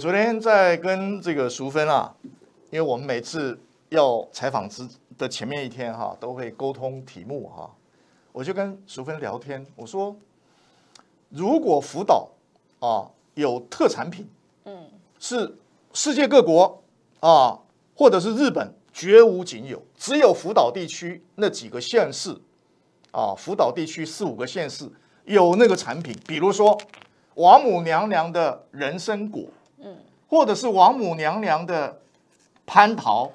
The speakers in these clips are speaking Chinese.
昨天在跟这个淑芬啊，因为我们每次要采访之的前面一天哈，都会沟通题目哈，我就跟淑芬聊天，我说如果福岛啊有特产品，嗯，是世界各国啊或者是日本绝无仅有，只有福岛地区那几个县市啊，福岛地区四五个县市有那个产品，比如说王母娘娘的人参果。嗯，或者是王母娘娘的蟠桃，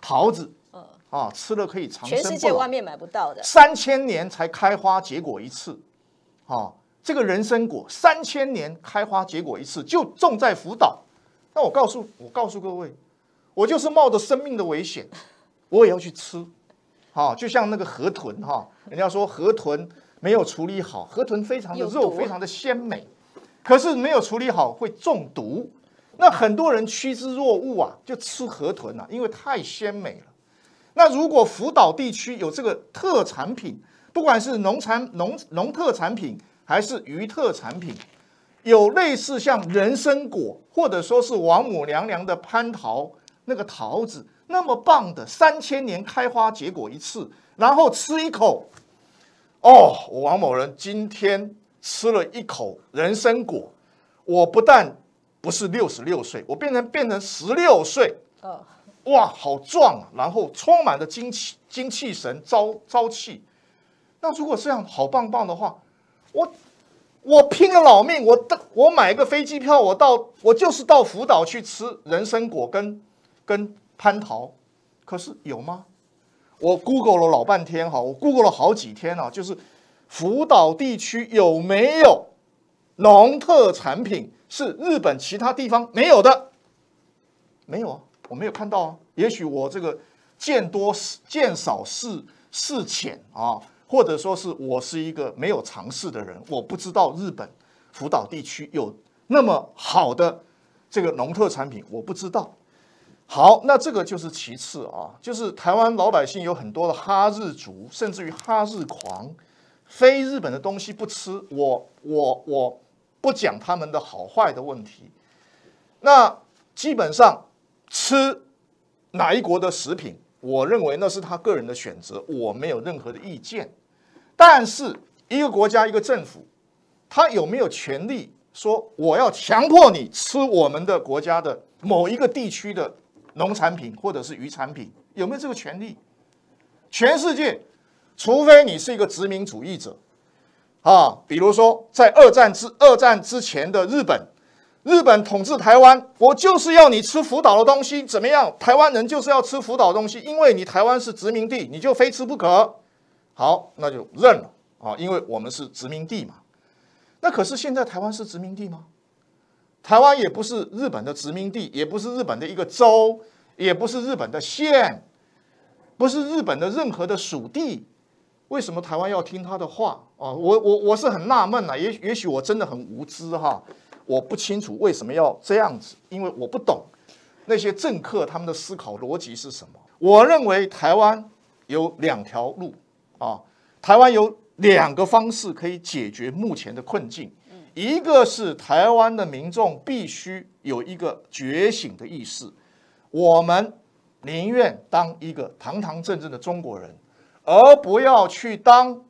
桃子，嗯，啊，吃了可以长生不老。全世界外面买不到的，三千年才开花结果一次。啊，这个人参果三千年开花结果一次，就重在福岛。那我告诉我告诉各位，我就是冒着生命的危险，我也要去吃。啊，就像那个河豚哈，人家说河豚没有处理好，河豚非常的肉，非常的鲜美。可是没有处理好会中毒，那很多人趋之若鹜啊，就吃河豚了，因为太鲜美了。那如果福岛地区有这个特产品，不管是农产农农特产品还是鱼特产品，有类似像人参果，或者说是王母娘娘的蟠桃那个桃子那么棒的，三千年开花结果一次，然后吃一口，哦，我王某人今天。吃了一口人参果，我不但不是六十六岁，我变成变成十六岁啊！哇，好壮啊！然后充满了精气精气神，朝朝气。那如果这样好棒棒的话，我我拼了老命，我我买个飞机票，我到我就是到福岛去吃人参果跟跟蟠桃，可是有吗？我 Google 了老半天哈，我 Google 了好几天啊，就是。福岛地区有没有农特产品是日本其他地方没有的？没有啊，我没有看到啊。也许我这个见多见少、事事浅啊，或者说是我是一个没有尝试的人，我不知道日本福岛地区有那么好的这个农特产品，我不知道。好，那这个就是其次啊，就是台湾老百姓有很多的哈日族，甚至于哈日狂。非日本的东西不吃，我我我不讲他们的好坏的问题。那基本上吃哪一国的食品，我认为那是他个人的选择，我没有任何的意见。但是一个国家一个政府，他有没有权利说我要强迫你吃我们的国家的某一个地区的农产品或者是鱼产品，有没有这个权利？全世界。除非你是一个殖民主义者，啊，比如说在二战之二战之前的日本，日本统治台湾，我就是要你吃福岛的东西，怎么样？台湾人就是要吃福岛东西，因为你台湾是殖民地，你就非吃不可。好，那就认了啊，因为我们是殖民地嘛。那可是现在台湾是殖民地吗？台湾也不是日本的殖民地，也不是日本的一个州，也不是日本的县，不是日本的任何的属地。为什么台湾要听他的话啊？我我我是很纳闷呐，也也许我真的很无知哈，我不清楚为什么要这样子，因为我不懂那些政客他们的思考逻辑是什么。我认为台湾有两条路啊，台湾有两个方式可以解决目前的困境，一个是台湾的民众必须有一个觉醒的意识，我们宁愿当一个堂堂正正的中国人。而不要去当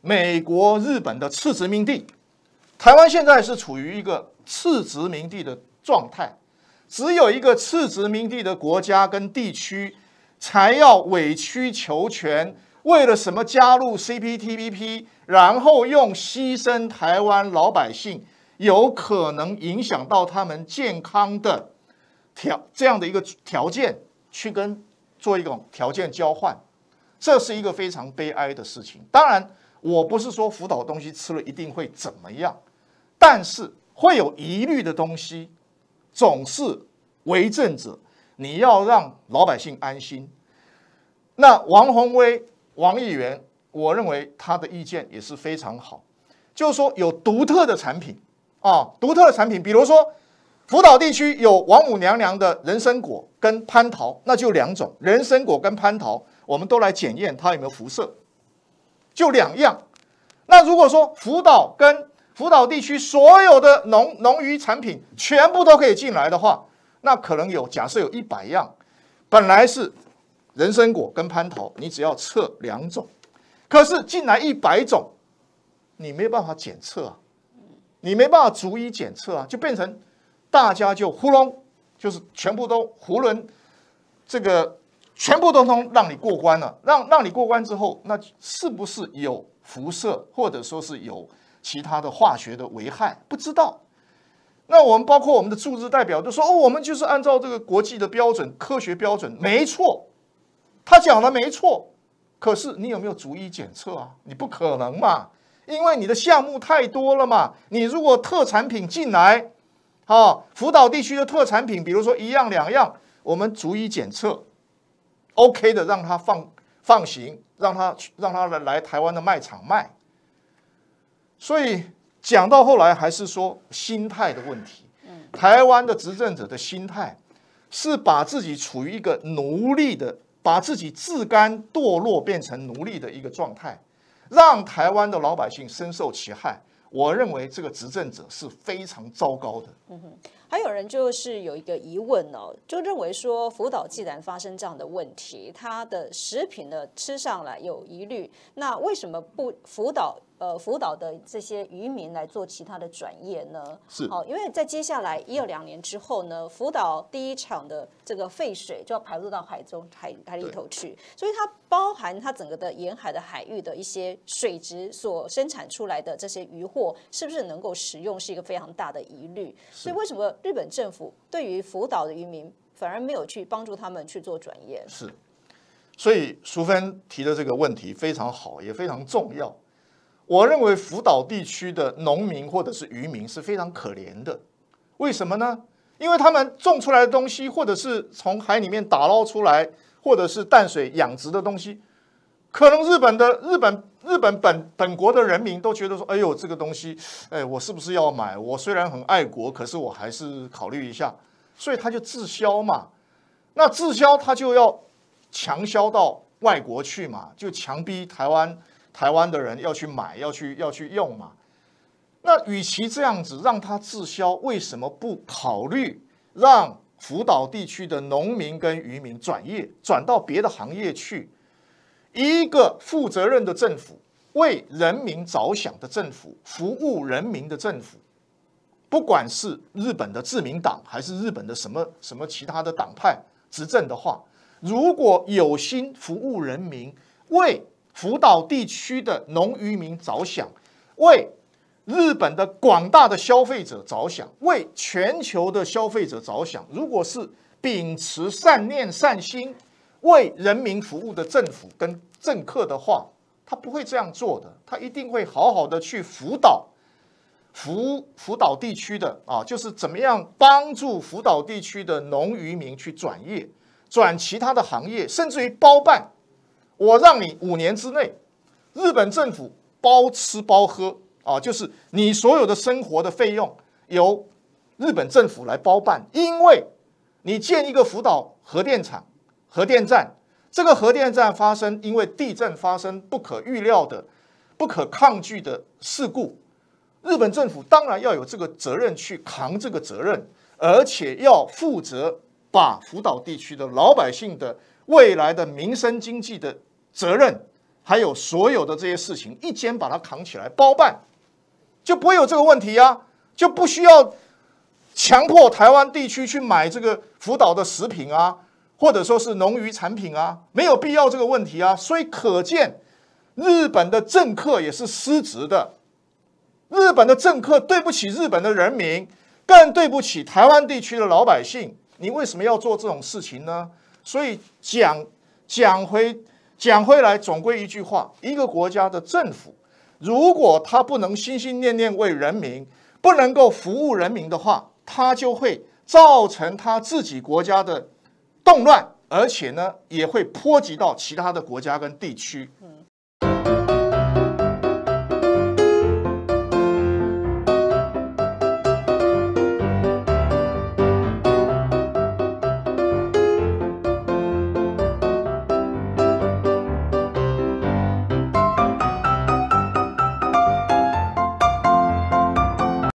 美国、日本的次殖民地。台湾现在是处于一个次殖民地的状态，只有一个次殖民地的国家跟地区，才要委曲求全，为了什么加入 CPTPP，然后用牺牲台湾老百姓有可能影响到他们健康的条这样的一个条件，去跟做一种条件交换。这是一个非常悲哀的事情。当然，我不是说福岛东西吃了一定会怎么样，但是会有疑虑的东西，总是为政者你要让老百姓安心。那王洪威王议员，我认为他的意见也是非常好，就是说有独特的产品啊，独特的产品，比如说福岛地区有王母娘娘的人参果跟蟠桃，那就两种人参果跟蟠桃。我们都来检验它有没有辐射，就两样。那如果说福岛跟福岛地区所有的农农渔产品全部都可以进来的话，那可能有假设有一百样，本来是人参果跟蟠桃，你只要测两种，可是进来一百种，你没办法检测啊，你没办法逐一检测啊，就变成大家就糊弄，就是全部都囫囵这个。全部通通让你过关了，让让你过关之后，那是不是有辐射或者说是有其他的化学的危害？不知道。那我们包括我们的驻日代表都说：“哦，我们就是按照这个国际的标准、科学标准，没错。”他讲的没错，可是你有没有逐一检测啊？你不可能嘛，因为你的项目太多了嘛。你如果特产品进来，啊，福岛地区的特产品，比如说一样两样，我们逐一检测。OK 的，让他放放行，让他让他来来台湾的卖场卖。所以讲到后来，还是说心态的问题。台湾的执政者的心态是把自己处于一个奴隶的，把自己自甘堕落变成奴隶的一个状态，让台湾的老百姓深受其害。我认为这个执政者是非常糟糕的。嗯哼，还有人就是有一个疑问哦，就认为说福岛既然发生这样的问题，它的食品呢吃上来有疑虑，那为什么不福岛？呃，福岛的这些渔民来做其他的转业呢？是，好，因为在接下来一、二两年之后呢，福岛第一场的这个废水就要排入到海中、海海里头去，所以它包含它整个的沿海的海域的一些水质所生产出来的这些渔获，是不是能够食用，是一个非常大的疑虑。所以，为什么日本政府对于福岛的渔民反而没有去帮助他们去做转业？是，所以淑芬提的这个问题非常好，也非常重要。我认为福岛地区的农民或者是渔民是非常可怜的，为什么呢？因为他们种出来的东西，或者是从海里面打捞出来，或者是淡水养殖的东西，可能日本的日本日本本本国的人民都觉得说：“哎呦，这个东西，哎，我是不是要买？我虽然很爱国，可是我还是考虑一下。”所以他就滞销嘛，那滞销他就要强销到外国去嘛，就强逼台湾。台湾的人要去买要去要去用嘛？那与其这样子让它滞销，为什么不考虑让福岛地区的农民跟渔民转业，转到别的行业去？一个负责任的政府、为人民着想的政府、服务人民的政府，不管是日本的自民党还是日本的什么什么其他的党派执政的话，如果有心服务人民，为。福岛地区的农渔民着想，为日本的广大的消费者着想，为全球的消费者着想。如果是秉持善念善心为人民服务的政府跟政客的话，他不会这样做的，他一定会好好的去辅导福福岛地区的啊，就是怎么样帮助福岛地区的农渔民去转业，转其他的行业，甚至于包办。我让你五年之内，日本政府包吃包喝啊，就是你所有的生活的费用由日本政府来包办。因为，你建一个福岛核电厂、核电站，这个核电站发生因为地震发生不可预料的、不可抗拒的事故，日本政府当然要有这个责任去扛这个责任，而且要负责把福岛地区的老百姓的。未来的民生经济的责任，还有所有的这些事情，一肩把它扛起来包办，就不会有这个问题啊！就不需要强迫台湾地区去买这个福岛的食品啊，或者说是农渔产品啊，没有必要这个问题啊！所以可见，日本的政客也是失职的，日本的政客对不起日本的人民，更对不起台湾地区的老百姓。你为什么要做这种事情呢？所以讲讲回讲回来，总归一句话：一个国家的政府，如果他不能心心念念为人民，不能够服务人民的话，他就会造成他自己国家的动乱，而且呢，也会波及到其他的国家跟地区。